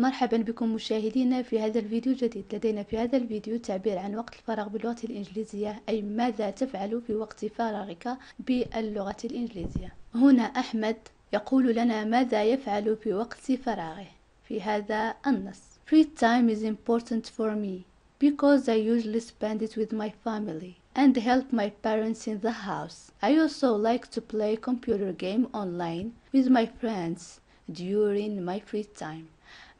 مرحبا بكم مشاهدينا في هذا الفيديو الجديد لدينا في هذا الفيديو تعبير عن وقت الفراغ باللغة الإنجليزية أي ماذا تفعل في وقت فراغك باللغة الإنجليزية هنا أحمد يقول لنا ماذا يفعل في وقت فراغه في هذا النص Free time is important for me because I usually spend it with my family and help my parents in the house. I also like to play computer game online with my friends during my free time.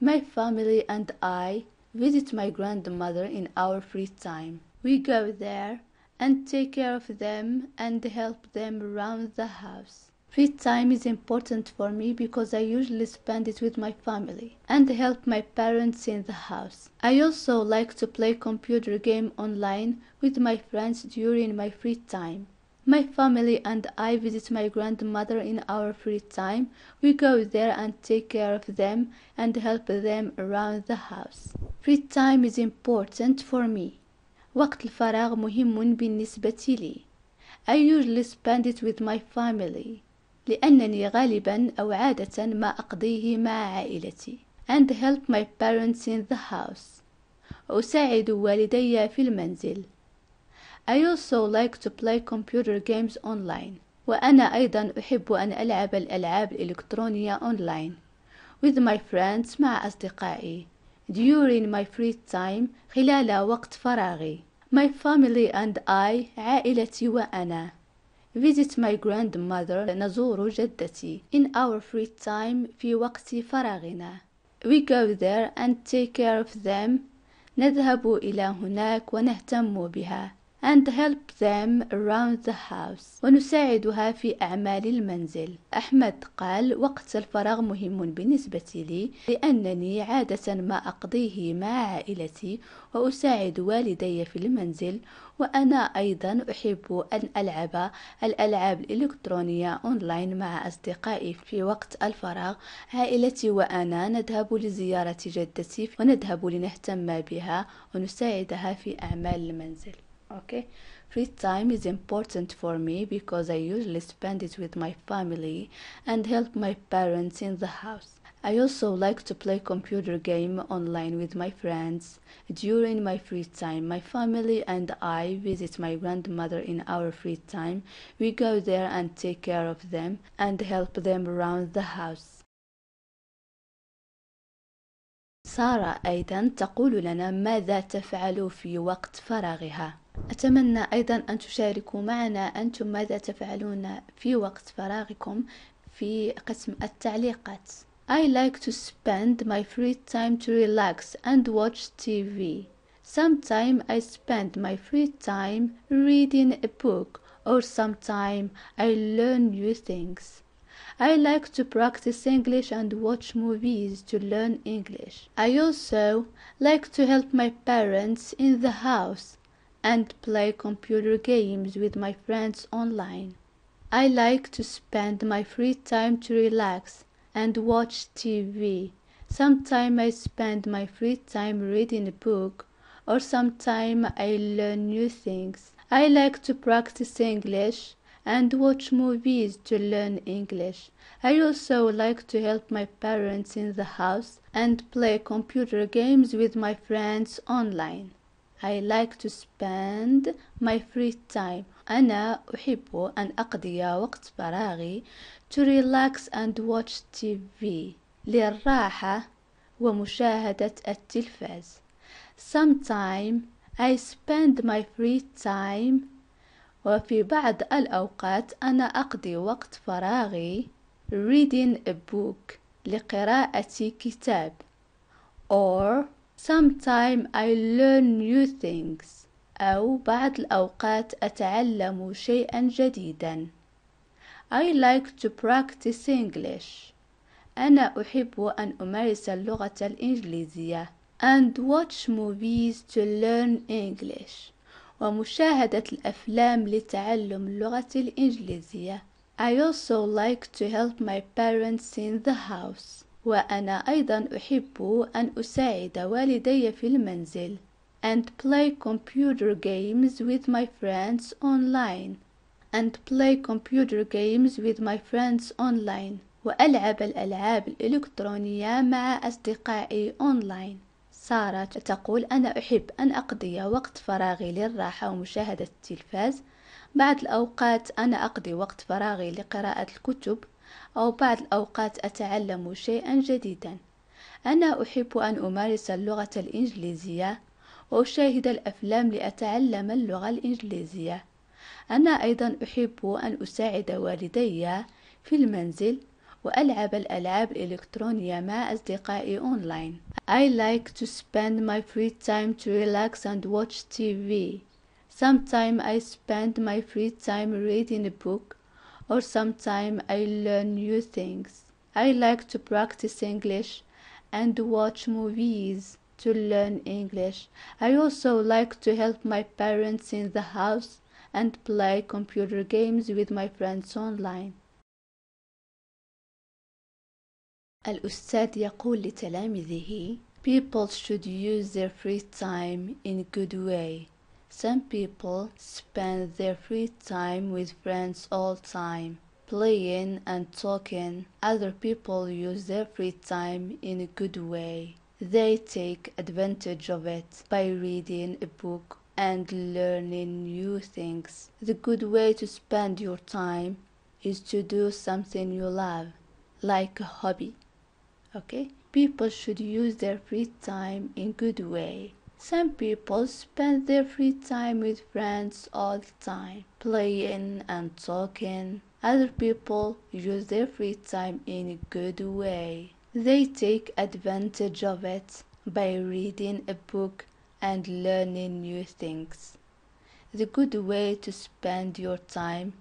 My family and I visit my grandmother in our free time. We go there and take care of them and help them around the house. Free time is important for me because I usually spend it with my family and help my parents in the house. I also like to play computer game online with my friends during my free time. My family and I visit my grandmother in our free time. We go there and take care of them and help them around the house. Free time is important for me. وقت الفراغ مهم بالنسبة لي. I usually spend it with my family لأنني غالبا أو عادة ما أقضيه مع عائلتي and help my parents in the house. أساعد والدي في المنزل. I also like to play computer games online وأنا أيضا أحب أن ألعب الألعاب الإلكترونية online with my friends مع أصدقائي during my free time خلال وقت فراغي my family and I عائلتي وأنا visit my grandmother نزور جدتي in our free time في وقت فراغنا we go there and take care of them نذهب إلى هناك ونهتم بها and help them around the house ونساعدها في أعمال المنزل أحمد قال وقت الفراغ مهم بالنسبة لي لأنني عادة ما أقضيه مع عائلتي وأساعد والدي في المنزل وأنا أيضا أحب أن ألعب الألعاب الإلكترونية أونلاين مع أصدقائي في وقت الفراغ عائلتي وأنا نذهب لزيارة جدتي ونذهب لنهتم بها ونساعدها في أعمال المنزل okay free time is important for me because i usually spend it with my family and help my parents in the house i also like to play computer game online with my friends during my free time my family and i visit my grandmother in our free time we go there and take care of them and help them around the house سارة أيضا تقول لنا ماذا تفعل في وقت فراغها أتمنى أيضا أن تشاركوا معنا أنتم ماذا تفعلون في وقت فراغكم في قسم التعليقات I like to spend my free time to relax and watch TV. Sometimes I spend my free time reading a book or sometimes I learn new things. I like to practice English and watch movies to learn English. I also like to help my parents in the house and play computer games with my friends online. I like to spend my free time to relax and watch TV. Sometimes I spend my free time reading a book or sometimes I learn new things. I like to practice English and watch movies to learn English. I also like to help my parents in the house and play computer games with my friends online. I like to spend my free time. أنا أحب أن أقضي وقت فراغي to relax and watch TV للراحة ومشاهدة التلفاز. Sometimes I spend my free time وفي بعض الأوقات أنا أقضي وقت فراغي reading a book لقراءة كتاب or sometimes I learn new things أو بعض الأوقات أتعلم شيئا جديدا I like to practice English أنا أحب أن أمارس اللغة الإنجليزية and watch movies to learn English ومشاهدة الأفلام لتعلم اللغة الإنجليزية I also like to help my parents in the house وأنا أيضا أحب أن أساعد والدي في المنزل and play computer games with my friends online and play computer games with my friends online وألعب الألعاب الإلكترونية مع أصدقائي online. سارة تقول أنا أحب أن أقضي وقت فراغي للراحة ومشاهدة التلفاز بعض الأوقات أنا أقضي وقت فراغي لقراءة الكتب أو بعض الأوقات أتعلم شيئا جديدا أنا أحب أن أمارس اللغة الإنجليزية وأشاهد الأفلام لأتعلم اللغة الإنجليزية أنا أيضا أحب أن أساعد والدي في المنزل وألعب الألعاب الإلكترونية مع أصدقائي أونلاين. I like to spend my free time to relax and watch TV. Sometimes I spend my free time reading a book or sometimes I learn new things. I like to practice English and watch movies to learn English. I also like to help my parents in the house and play computer games with my friends online. الأستاذ يقول لتلامذه People should use their free time in a good way. Some people spend their free time with friends all time, playing and talking. Other people use their free time in a good way. They take advantage of it by reading a book and learning new things. The good way to spend your time is to do something you love, like a hobby okay people should use their free time in good way some people spend their free time with friends all the time playing and talking other people use their free time in a good way they take advantage of it by reading a book and learning new things the good way to spend your time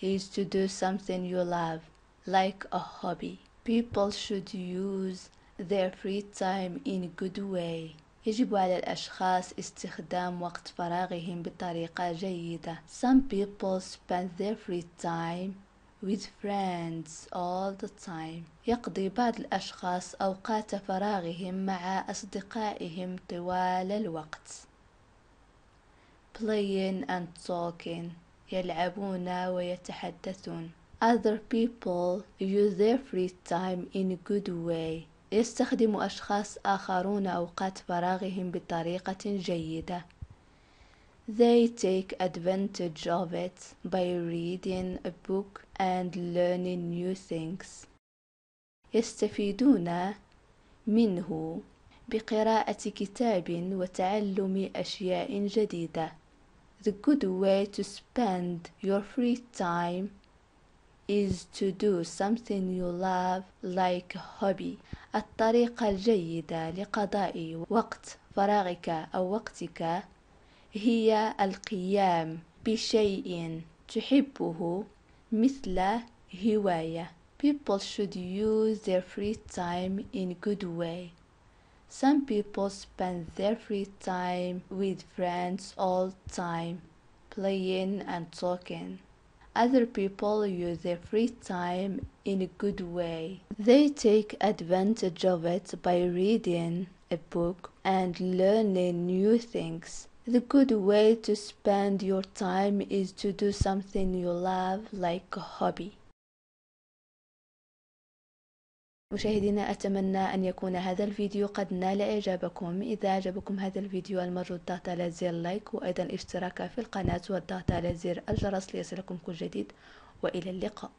is to do something you love like a hobby people should use their free time in a good way يجب على الأشخاص استخدام وقت فراغهم بطريقة جيدة Some people spend their free time with friends all the time يقضي بعض الأشخاص أوقات فراغهم مع أصدقائهم طوال الوقت Playing and talking يلعبون ويتحدثون other people use their free time in a good way يستخدم أشخاص آخرون أوقات فراغهم بطريقة جيدة They take advantage of it by reading a book and learning new things. يستفيدون منه بقراءة كتاب وتعلم أشياء جديدة. The good way to spend your free time is to do something you love like a hobby الطريقة الجيدة لقضاء وقت فراغك أو وقتك هي القيام بشيء تحبه مثل هواية People should use their free time in good way. Some people spend their free time with friends all time, playing and talking. Other people use their free time in a good way. They take advantage of it by reading a book and learning new things. The good way to spend your time is to do something you love, like a hobby. مشاهدينا أتمنى أن يكون هذا الفيديو قد نال إعجابكم إذا أعجبكم هذا الفيديو المرجو الضغط على زر لايك وأيضا الاشتراك في القناة والضغط على زر الجرس ليصلكم كل جديد وإلى اللقاء